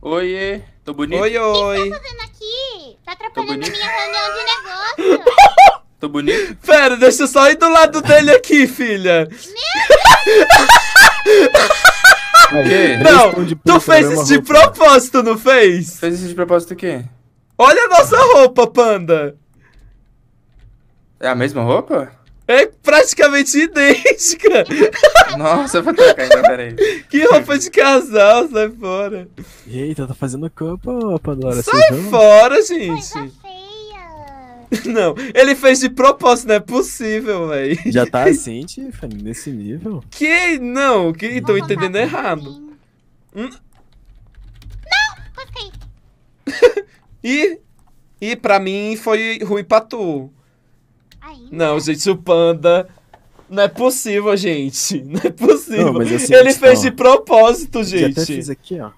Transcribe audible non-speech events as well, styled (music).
Oiê, tô bonito? Oi, oi. O que você tá fazendo aqui? Tá atrapalhando a minha reunião de (laughs) negócio. tô bonito? Pera, deixa eu só ir do lado dele aqui, filha. Meu Deus! (laughs) Não, tu fez isso de propósito, não fez? Fez isso de propósito o quê? Olha a nossa roupa, panda. É a mesma roupa? É praticamente idêntica. Nossa, eu vou trocar então, peraí. Que roupa de casal, sai fora. Eita, tá fazendo campo, Pandora. Sai fora, gente. feia. Não, ele fez de propósito, não é possível, velho. Já tá assim, Tiffany, nesse nível? Que? Não, que? Tô entendendo errado. Hum? Não, gostei. (laughs) e, e pra mim foi ruim pra tu. Ainda? Não, gente, o panda. Não é possível, gente. (laughs) Não é possível. Não, assim, Ele tipo, fez de propósito, gente. Eu até fiz aqui, ó.